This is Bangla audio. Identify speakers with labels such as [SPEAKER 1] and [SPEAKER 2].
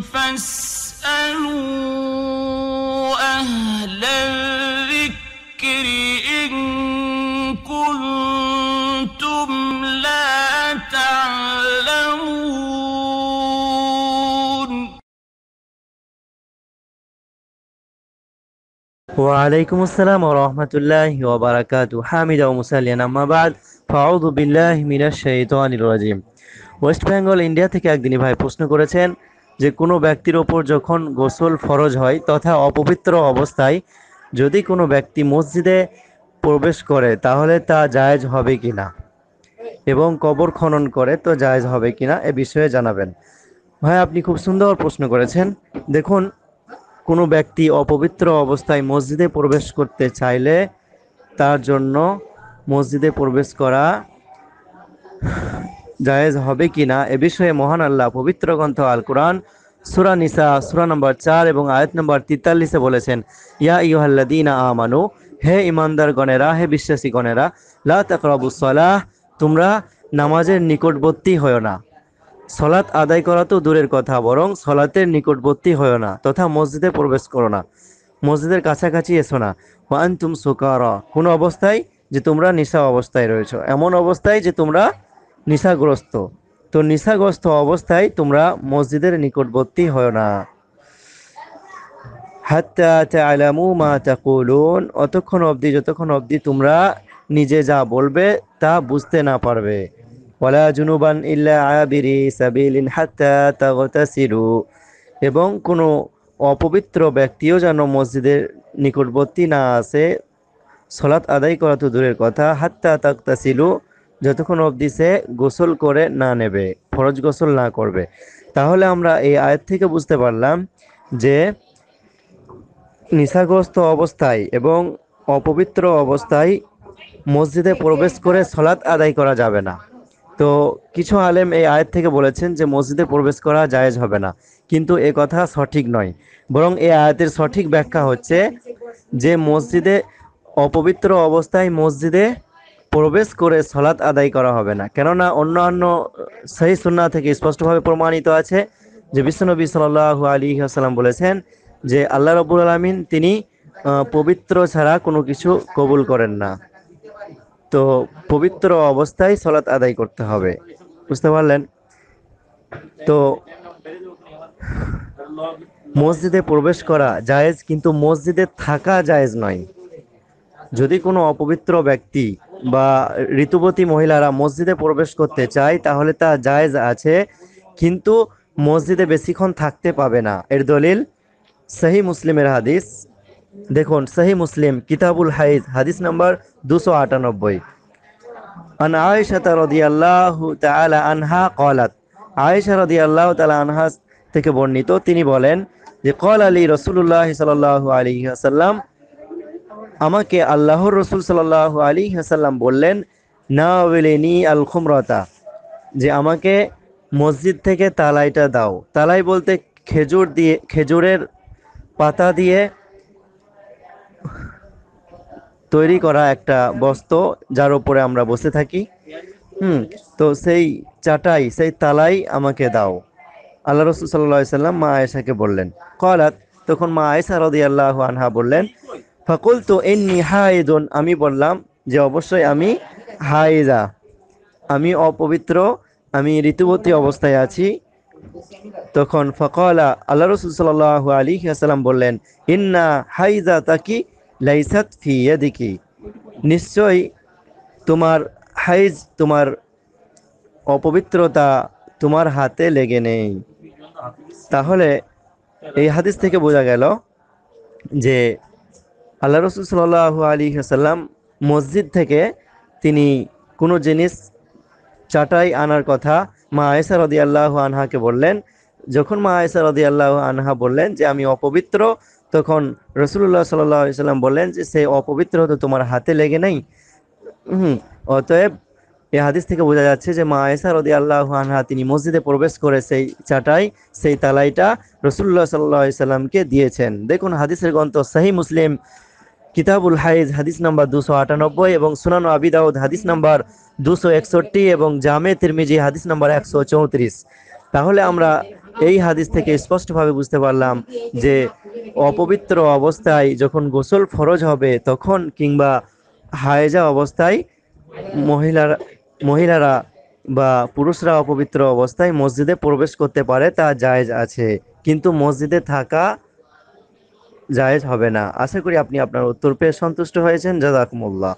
[SPEAKER 1] فاسألوا أهل الذكر إن كنتم لا تعلمون وعليكم السلام ورحمة الله وبركاته حامد ومسليا أما بعد فأعوذ بالله من الشيطان الرجيم ওয়েস্ট বেঙ্গল ইন্ডিয়া থেকে একদিনই ভাই প্রশ্ন করেছেন যে কোনো ব্যক্তির ওপর যখন গোসল ফরজ হয় তথা অপবিত্র অবস্থায় যদি কোনো ব্যক্তি মসজিদে প্রবেশ করে তাহলে তা জায়েজ হবে কি না এবং কবর খনন করে তো জায়েজ হবে কি না এ বিষয়ে জানাবেন ভাই আপনি খুব সুন্দর প্রশ্ন করেছেন দেখুন কোনো ব্যক্তি অপবিত্র অবস্থায় মসজিদে প্রবেশ করতে চাইলে তার জন্য মসজিদে প্রবেশ করা জায়েজ হবে কি না এ বিষয়ে মহান আল্লাহ পবিত্র গ্রন্থ আল কোরআন সুরা নিসা সুরা নম্বর চার এবং আয়াত নম্বর তিতাল্লিশে বলেছেন ইয়া ইহাল্লাদিনা আমানু হে ইমানদার গণেরা হে বিশ্বাসী গণেরা লা তাকরাবুসলাহ তোমরা নামাজের নিকটবর্তী হয় না সলাৎ আদায় করা তো দূরের কথা বরং সলাতের নিকটবর্তী হয় না তথা মসজিদে প্রবেশ করো না মসজিদের কাছাকাছি এসো না ওয়ান তুম সুকার কোনো অবস্থায় যে তোমরা নিশা অবস্থায় রয়েছ এমন অবস্থায় যে তোমরা নিশাগ্রস্ত তো নিশাগ্রস্ত অবস্থায় তোমরা মসজিদের নিকটবর্তী হয় না মা অতক্ষণ অবধি যতক্ষণ অবধি তোমরা নিজে যা বলবে তা বুঝতে না পারবে জুনুবান ইল্লা আবিরি এবং কোনো অপবিত্র ব্যক্তিও যেন মসজিদের নিকটবর্তী না আসে সলাৎ আদায় করা তো দূরের কথা হাত্তা তাকতাসিলু যতক্ষণ অবধি সে গোসল করে না নেবে ফরজ গোসল না করবে তাহলে আমরা এই আয়ের থেকে বুঝতে পারলাম যে নিশাগ্রস্ত অবস্থায় এবং অপবিত্র অবস্থায় মসজিদে প্রবেশ করে সলাৎ আদায় করা যাবে না তো কিছু আলেম এই আয়ের থেকে বলেছেন যে মসজিদে প্রবেশ করা জায়েজ হবে না কিন্তু এ কথা সঠিক নয় বরং এই আয়াতের সঠিক ব্যাখ্যা হচ্ছে যে মসজিদে অপবিত্র অবস্থায় মসজিদে প্রবেশ করে সলাৎ আদায় করা হবে না কেননা অন্যান্য সেই সুন্না থেকে স্পষ্টভাবে প্রমাণিত আছে যে বিশ্বনবী সাল্লাহ আলী আসসালাম বলেছেন যে আল্লাহ রবুল আলমিন তিনি পবিত্র ছাড়া কোনো কিছু কবুল করেন না তো পবিত্র অবস্থায় সলাৎ আদায় করতে হবে বুঝতে পারলেন তো মসজিদে প্রবেশ করা জায়েজ কিন্তু মসজিদে থাকা জায়েজ নয় যদি কোনো অপবিত্র ব্যক্তি বা ঋতুবতী মহিলারা মসজিদে প্রবেশ করতে চায় তাহলে তা জায়জ আছে কিন্তু মসজিদে বেশিক্ষণ থাকতে পাবে না এর দলিল সহি মুসলিমের হাদিস দেখুন সহি মুসলিম কিতাবুল হাইজ হাদিস নাম্বার দুশো আটানব্বই আন আয়েশা রদিয়াল্লাহু তাআলা আনহা কলাত আয়েশা আল্লাহ তালা আনহা থেকে বর্ণিত তিনি বলেন যে কল আলী রসুল্লাহ সাল আলী আসাল্লাম আমাকে আল্লাহর রসুল সাল আলী হাসাল্লাম বললেন না ওয়েলেনি আল খুমরতা যে আমাকে মসজিদ থেকে তালাইটা দাও তালাই বলতে খেজুর দিয়ে খেজুরের পাতা দিয়ে তৈরি করা একটা বস্ত্র যার উপরে আমরা বসে থাকি হুম তো সেই চাটাই সেই তালাই আমাকে দাও আল্লাহ রসুল সাল্লাহ সাল্লাম মা আয়েশাকে বললেন কলাত তখন মা আয়েশা রদি আল্লাহ আনহা বললেন ফকুল তো হাই হায়দন আমি বললাম যে অবশ্যই আমি হায়দা আমি অপবিত্র আমি ঋতুবতী অবস্থায় আছি তখন ফকলা আল্লাহ রসুল সাল আলী আসালাম বললেন ইন্না হাইজা তাকি লাইসাত দিকি নিশ্চয় তোমার হাইজ তোমার অপবিত্রতা তোমার হাতে লেগে নেই তাহলে এই হাদিস থেকে বোঝা গেল যে আল্লাহ রসুল সাল আলী সাল্লাম মসজিদ থেকে তিনি কোনো জিনিস চাটাই আনার কথা মা আয়েসা রদি আল্লাহ আনহাকে বললেন যখন মা আয়েসা রদি আল্লাহ আনহা বললেন যে আমি অপবিত্র তখন রসুল্লাহ সাল্লাহ সাল্লাম বললেন যে সে অপবিত্র তো তোমার হাতে লেগে নেই হুম অতএব এ হাদিস থেকে বোঝা যাচ্ছে যে মা আয়েসা রদি আল্লাহ আনহা তিনি মসজিদে প্রবেশ করে সেই চাটাই সেই তালাইটা রসুল্লাহ সাল্লাহ সাল্লামকে দিয়েছেন দেখুন হাদিসের গ্রন্থ সাহি মুসলিম কিতাবুল হাইজ হাদিস নাম্বার দুশো আটানব্বই এবং সুনানো আবিদাউদ হাদিস নাম্বার দুশো একষট্টি এবং জামে তিরমিজি হাদিস নাম্বার একশো চৌত্রিশ তাহলে আমরা এই হাদিস থেকে স্পষ্টভাবে বুঝতে পারলাম যে অপবিত্র অবস্থায় যখন গোসল ফরজ হবে তখন কিংবা হায়েজা অবস্থায় মহিলারা মহিলারা বা পুরুষরা অপবিত্র অবস্থায় মসজিদে প্রবেশ করতে পারে তা জায়জ আছে কিন্তু মসজিদে থাকা জায়েজ হবে না আশা করি আপনি আপনার উত্তর পেয়ে সন্তুষ্ট হয়েছেন জাজাকুমুল্লাহ